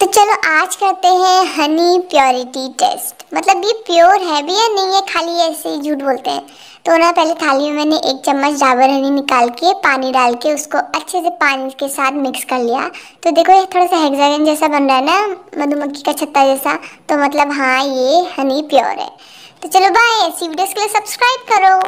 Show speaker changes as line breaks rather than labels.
तो चलो आज करते हैं हनी प्योरिटी टेस्ट मतलब ये प्योर है भी या नहीं है खाली ऐसे ही झूठ बोलते हैं तो ना पहले थाली में मैंने एक चम्मच डाबर हनी निकाल के पानी डाल के उसको अच्छे से पानी के साथ मिक्स कर लिया तो देखो ये थोड़ा सा हेक्सागन जैसा बन रहा है ना मधुमक्खी का छत्ता जैसा तो मतलब हाँ ये हनी प्योर है तो चलो बाय ऐसी वीडियोस के लिए सब्सक्राइब करो